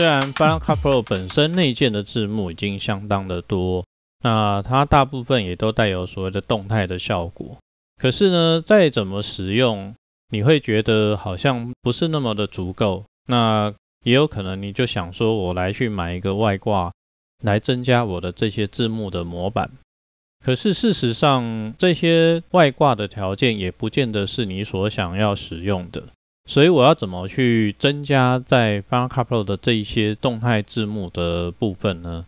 虽然 Final Cut Pro 本身内建的字幕已经相当的多，那它大部分也都带有所谓的动态的效果。可是呢，再怎么使用，你会觉得好像不是那么的足够。那也有可能你就想说，我来去买一个外挂，来增加我的这些字幕的模板。可是事实上，这些外挂的条件也不见得是你所想要使用的。所以我要怎么去增加在 Final Cut Pro 的这一些动态字幕的部分呢？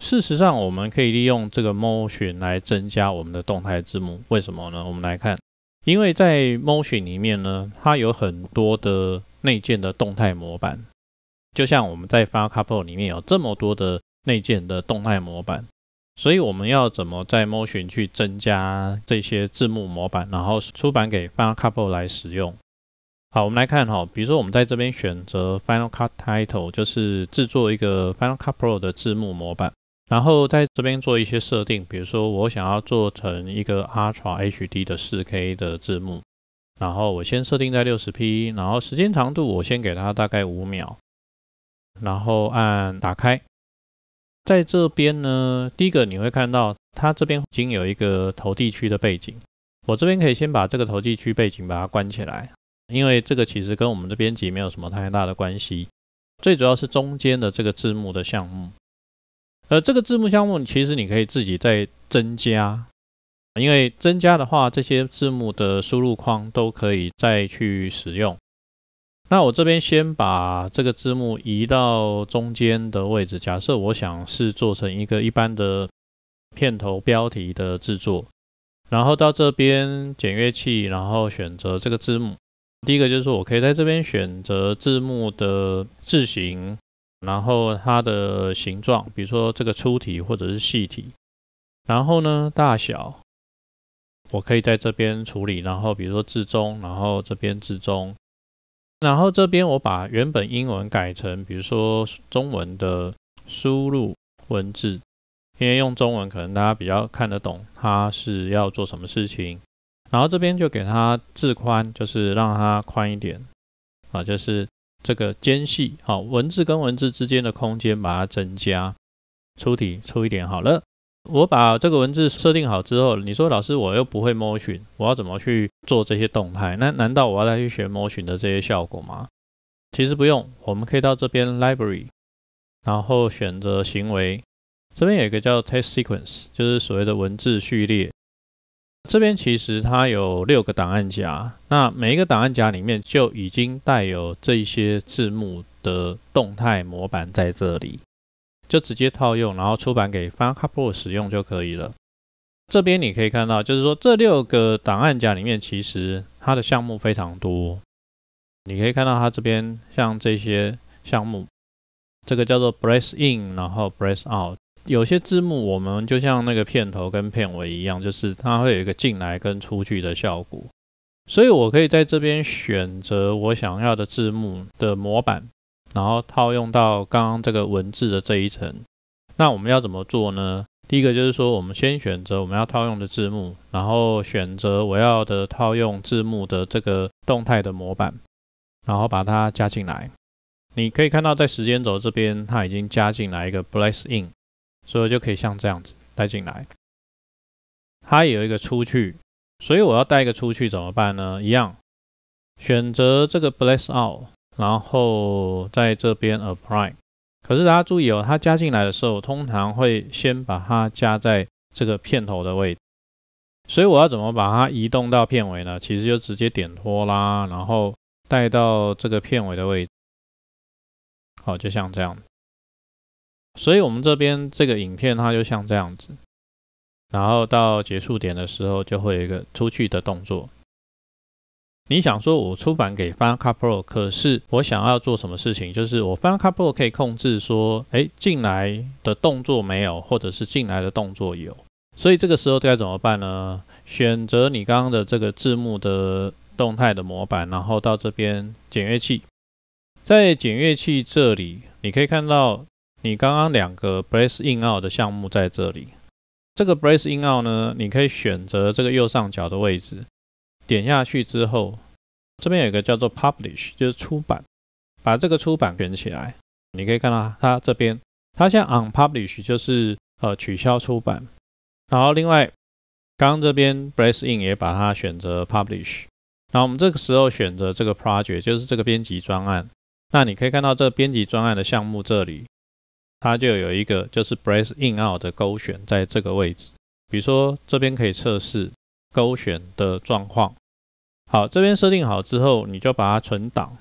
事实上，我们可以利用这个 Motion 来增加我们的动态字幕。为什么呢？我们来看，因为在 Motion 里面呢，它有很多的内建的动态模板，就像我们在 Final Cut Pro 里面有这么多的内建的动态模板。所以我们要怎么在 Motion 去增加这些字幕模板，然后出版给 Final Cut Pro 来使用？好，我们来看哈，比如说我们在这边选择 Final Cut Title，就是制作一个 Final Cut Pro 的字幕模板，然后在这边做一些设定，比如说我想要做成一个 Ultra HD 的 4K 的字幕，然后我先设定在 60P，然后时间长度我先给它大概五秒，然后按打开，在这边呢，第一个你会看到它这边已经有一个投递区的背景，我这边可以先把这个投递区背景把它关起来。因为这个其实跟我们的编辑没有什么太大的关系，最主要是中间的这个字幕的项目。呃，这个字幕项目，其实你可以自己再增加，因为增加的话，这些字幕的输入框都可以再去使用。那我这边先把这个字幕移到中间的位置。假设我想是做成一个一般的片头标题的制作，然后到这边简阅器，然后选择这个字幕。第一个就是我可以在这边选择字幕的字形，然后它的形状，比如说这个粗体或者是细体，然后呢大小我可以在这边处理，然后比如说字中，然后这边字中，然后这边我把原本英文改成比如说中文的输入文字，因为用中文可能大家比较看得懂它是要做什么事情。然后这边就给它字宽，就是让它宽一点啊，就是这个间隙啊，文字跟文字之间的空间，把它增加，粗体粗一点好了。我把这个文字设定好之后，你说老师我又不会 Motion，我要怎么去做这些动态？那难道我要来去学 Motion 的这些效果吗？其实不用，我们可以到这边 Library，然后选择行为，这边有一个叫 t e s t Sequence，就是所谓的文字序列。这边其实它有六个档案夹，那每一个档案夹里面就已经带有这一些字幕的动态模板在这里，就直接套用，然后出版给 f i n c Pro 使用就可以了。这边你可以看到，就是说这六个档案夹里面其实它的项目非常多，你可以看到它这边像这些项目，这个叫做 Breath In，然后 Breath Out。有些字幕我们就像那个片头跟片尾一样，就是它会有一个进来跟出去的效果，所以我可以在这边选择我想要的字幕的模板，然后套用到刚刚这个文字的这一层。那我们要怎么做呢？第一个就是说，我们先选择我们要套用的字幕，然后选择我要的套用字幕的这个动态的模板，然后把它加进来。你可以看到在时间轴这边，它已经加进来一个 Bless In。所以就可以像这样子带进来，它有一个出去，所以我要带一个出去怎么办呢？一样，选择这个 bless out，然后在这边 apply。可是大家注意哦，它加进来的时候，通常会先把它加在这个片头的位置。所以我要怎么把它移动到片尾呢？其实就直接点拖啦，然后带到这个片尾的位置。好，就像这样。所以，我们这边这个影片它就像这样子，然后到结束点的时候就会有一个出去的动作。你想说，我出版给 Final Cut Pro，可是我想要做什么事情？就是我 Final Cut Pro 可以控制说，哎，进来的动作没有，或者是进来的动作有。所以这个时候该怎么办呢？选择你刚刚的这个字幕的动态的模板，然后到这边检阅器，在检阅器这里，你可以看到。你刚刚两个 brace in out 的项目在这里，这个 brace in out 呢，你可以选择这个右上角的位置，点下去之后，这边有一个叫做 publish 就是出版，把这个出版选起来，你可以看到它这边，它像 unpublish 就是呃取消出版，然后另外，刚刚这边 brace in 也把它选择 publish，那我们这个时候选择这个 project 就是这个编辑专案，那你可以看到这个编辑专案的项目这里。它就有一个就是 brace in out 的勾选，在这个位置，比如说这边可以测试勾选的状况。好，这边设定好之后，你就把它存档。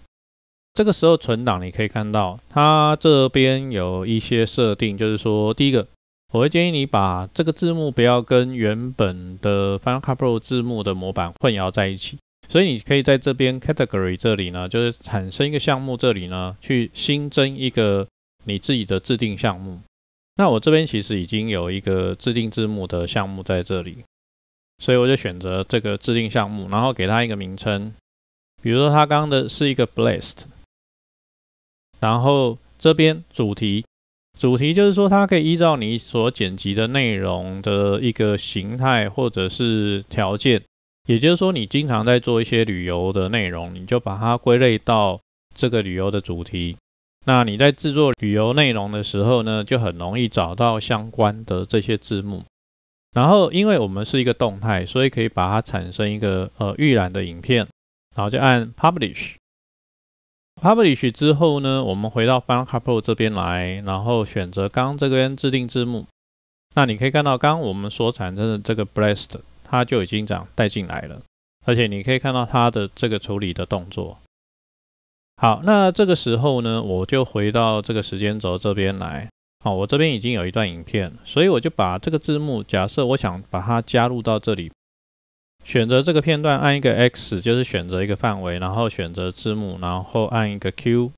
这个时候存档，你可以看到它这边有一些设定，就是说，第一个，我会建议你把这个字幕不要跟原本的 Final Cut Pro 字幕的模板混淆在一起。所以你可以在这边 category 这里呢，就是产生一个项目这里呢，去新增一个。你自己的制定项目，那我这边其实已经有一个制定字幕的项目在这里，所以我就选择这个制定项目，然后给它一个名称，比如说它刚刚的是一个 Blessed，然后这边主题，主题就是说它可以依照你所剪辑的内容的一个形态或者是条件，也就是说你经常在做一些旅游的内容，你就把它归类到这个旅游的主题。那你在制作旅游内容的时候呢，就很容易找到相关的这些字幕。然后，因为我们是一个动态，所以可以把它产生一个呃预览的影片，然后就按 Publish。Publish 之后呢，我们回到 Final Cut Pro 这边来，然后选择刚这边制定字幕。那你可以看到刚我们所产生的这个 Blesst，它就已经长带进来了，而且你可以看到它的这个处理的动作。好，那这个时候呢，我就回到这个时间轴这边来。好，我这边已经有一段影片，所以我就把这个字幕，假设我想把它加入到这里，选择这个片段，按一个 X 就是选择一个范围，然后选择字幕，然后按一个 Q。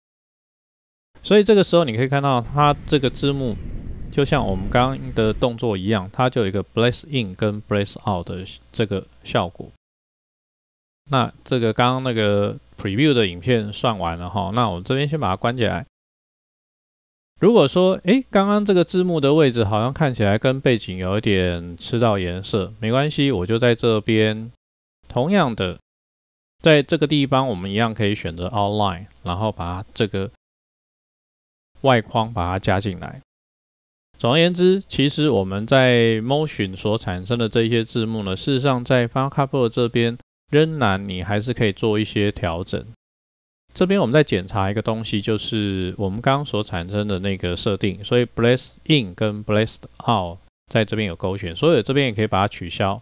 所以这个时候你可以看到，它这个字幕就像我们刚刚的动作一样，它就有一个 blaze in 跟 blaze out 的这个效果。那这个刚刚那个。Preview 的影片算完了哈，那我们这边先把它关起来。如果说，哎，刚刚这个字幕的位置好像看起来跟背景有一点吃到颜色，没关系，我就在这边同样的，在这个地方我们一样可以选择 Outline，然后把这个外框把它加进来。总而言之，其实我们在 Motion 所产生的这些字幕呢，事实上在 Final Cut Pro 这边。仍然，你还是可以做一些调整。这边我们在检查一个东西，就是我们刚刚所产生的那个设定。所以 b l e s s in 跟 b l e s e out 在这边有勾选，所以这边也可以把它取消。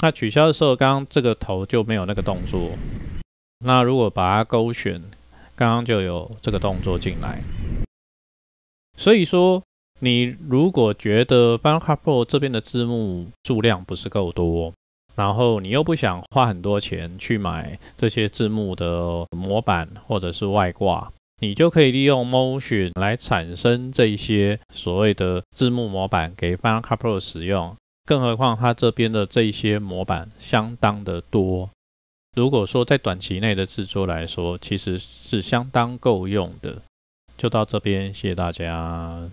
那取消的时候，刚刚这个头就没有那个动作。那如果把它勾选，刚刚就有这个动作进来。所以说，你如果觉得 b a n k b o a r d 这边的字幕数量不是够多，然后你又不想花很多钱去买这些字幕的模板或者是外挂，你就可以利用 Motion 来产生这些所谓的字幕模板给 Final Cut Pro 使用。更何况它这边的这些模板相当的多，如果说在短期内的制作来说，其实是相当够用的。就到这边，谢谢大家。